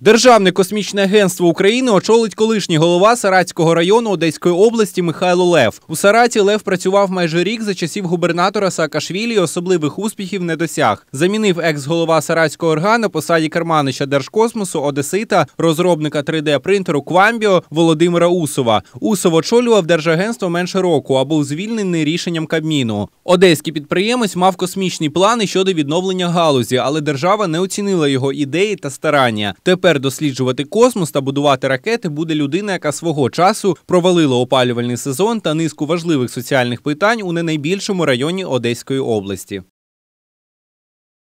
Державне космічне агентство України очолить колишній голова Саратського району Одеської області Михайло Лев. У Сараті Лев працював майже рік за часів губернатора Саакашвілі і особливих успіхів не досяг. Замінив екс-голова Саратського орга на посаді керманича Держкосмосу Одесита, розробника 3D-принтеру Квамбіо Володимира Усова. Усов очолював держагентство менше року, а був звільнений рішенням Кабміну. Одеський підприємець мав космічні плани щодо відновлення галузі, але держава не оцінила його ідеї та старання. Тепер Тепер досліджувати космос та будувати ракети буде людина, яка свого часу провалила опалювальний сезон та низку важливих соціальних питань у не найбільшому районі Одеської області.